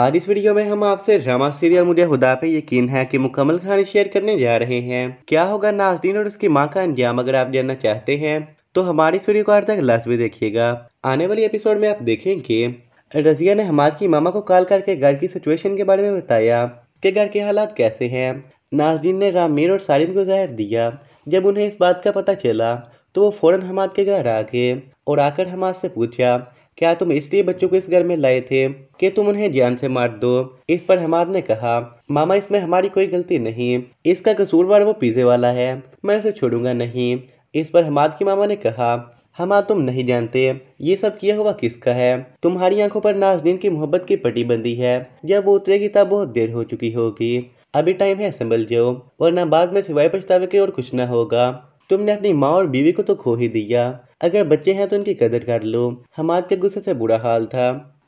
आज इस वीडियो में हम आपसे ड्रामा सीरियल मुझे खुदा पे यकीन है कि मुकम्मल कहानी शेयर करने जा रहे हैं क्या होगा नाजरीन और उसकी माँ का अंजाम अगर आप जानना चाहते हैं तो हमारी इस वीडियो को आज तक भी देखिएगा आने वाली एपिसोड में आप देखेंगे रजिया ने हमाद की मामा को कॉल करके घर की सिचुएशन के बारे में बताया कि घर के हालात कैसे हैं नाजरीन ने रामीर और सारिन को जहर दिया जब उन्हें इस बात का पता चला तो वो फ़ौरन हमाद के घर आ गए और आकर हमाद से पूछा क्या तुम इसलिए बच्चों को इस घर में लाए थे कि तुम उन्हें जान से मार दो इस पर हमाद ने कहा मामा इसमें हमारी कोई गलती नहीं इसका कसूरवार वो पिज्जे वाला है मैं उसे छोड़ूंगा नहीं इस पर हमाद की मामा ने कहा हम तुम नहीं जानते ये सब किया हुआ किसका है तुम्हारी आंखों पर नाजनीन की मोहब्बत की पट्टी बंदी है जब वो उतरेगी तब बहुत देर हो चुकी होगी अभी टाइम है संभल जाओ वरना बाद में सिवाय पछतावे के और कुछ ना होगा तुमने अपनी माँ और बीवी को तो खो ही दिया अगर बच्चे हैं तो इनकी कदर कर लो हमाद के गुस्से से बुरा हाल था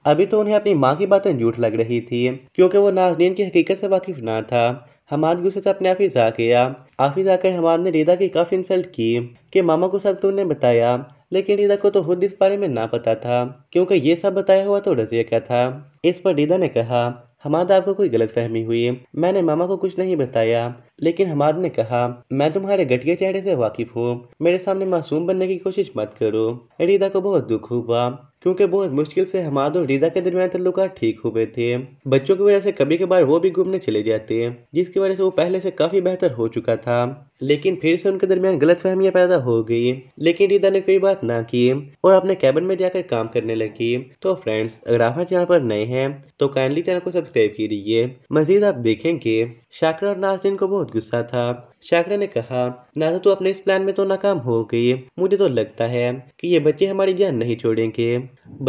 अभी तो उन्हें अपनी माँ की बातें झूठ लग रही थी क्योंकि वो नाजरीन की हकीकत से वाकिफ ना था हमाद गुस्से से अपने आफिस आ गया ऑफिस आकर हमाद ने रीदा की काफ़ी इंसल्ट की कि मामा को सब तुमने बताया लेकिन रीदा को तो खुद इस बारे में ना पता था क्योंकि ये सब बताया हुआ तो रजिया का था इस पर रीदा ने कहा हमाद आपको कोई गलत फहमी हुई मैंने मामा को कुछ नहीं बताया लेकिन हमाद ने कहा मैं तुम्हारे घटिया चेहरे से वाकिफ हूँ मेरे सामने मासूम बनने की कोशिश मत करो रीदा को बहुत दुख हुआ क्योंकि बहुत मुश्किल से हमाद और रीदा के दरमियान तल्लुक ठीक हुए थे बच्चों की वजह से कभी कभार वो भी घूमने चले जाते जिसकी वजह से वो पहले से काफी बेहतर हो चुका था लेकिन फिर से उनके दरमियान गलत फहमियाँ पैदा हो गई लेकिन रीदा ने कोई बात ना की और अपने कैबिन में जाकर काम करने लगी तो फ्रेंड्स अगर आप हमारे चैनल पर नए हैं तो काइंडली चैनल को सब्सक्राइब कीजिए मजीद आप देखेंगे शाकरा और नाजरीन को बहुत गुस्सा था शाकरा ने कहा नाजा तो अपने इस प्लान में तो नाकाम हो गई मुझे तो लगता है कि ये बच्चे हमारी जान नहीं छोड़ेंगे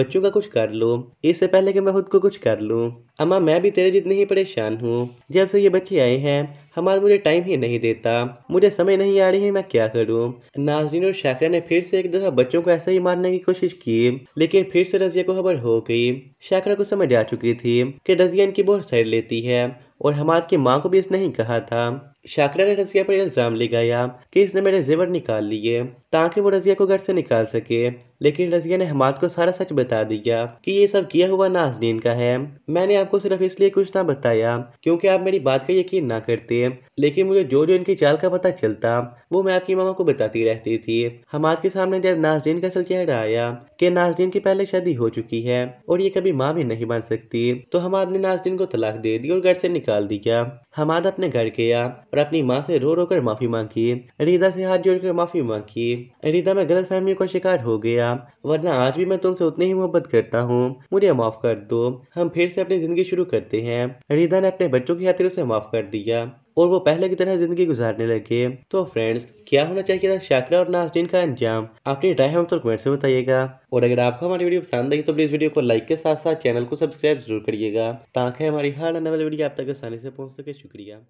बच्चों का कुछ कर लो इससे पहले कि मैं खुद को कुछ कर लूँ अम्मा मैं भी तेरे जितने ही परेशान हूँ जब से ये बच्चे आए हैं हमारा मुझे टाइम ही नहीं देता मुझे समझ नहीं आ रही है मैं क्या करूँ नाजरीन और शाकरा ने फिर से एक दफ़ा बच्चों को ऐसे ही मारने की कोशिश की लेकिन फिर से रजिया को खबर हो गई शाकरा को समझ आ चुकी थी कि रजिया इनकी बहुत सैर लेती है और हमाद की माँ को भी इसने ही कहा था शाकरा ने रजिया पर इल्ज़ाम लगाया कि इसने मेरे जेवर निकाल लिए ताकि वो रजिया को घर से निकाल सके लेकिन रजिया ने हमाद को सारा सच बता दिया कि ये सब किया हुआ नाजनीन का है मैंने आपको सिर्फ इसलिए कुछ ना बताया क्योंकि आप मेरी बात का यकीन ना करते लेकिन मुझे जो जो इनकी चाल का पता चलता वो मैं आपकी मामा को बताती रहती थी हमाद के सामने जब नाजरीन का असल चेहरा आया कि नाजरीन की पहले शादी हो चुकी है और ये कभी माँ भी नहीं बन सकती तो हमाद ने नाजरीन को तलाक दे दी और घर से निकाल दिया हमाद अपने घर गया और अपनी माँ से रो रो कर माफी मांगी रीदा से हाथ जोड़कर माफी मांगी अनिता मैं गलत फहमी का शिकार हो गया वरना आज भी मैं तुमसे उतनी ही मोहब्बत करता हूँ मुझे माफ कर दो हम फिर से अपनी जिंदगी शुरू करते हैं अनिता ने अपने बच्चों की खातिर उसे माफ कर दिया और वो पहले की तरह जिंदगी गुजारने लगे तो फ्रेंड्स क्या होना चाहिए था शाकरा और नाजरीन का अंजाम आपने राय हम तो कमेंट से बताइएगा और अगर आपको हमारी वीडियो पसंद आई तो प्लीज वीडियो को लाइक के साथ साथ चैनल को सब्सक्राइब जरूर करिएगा ताकि हमारी हर आने वाली वीडियो आप तक आसानी से पहुंच सके शुक्रिया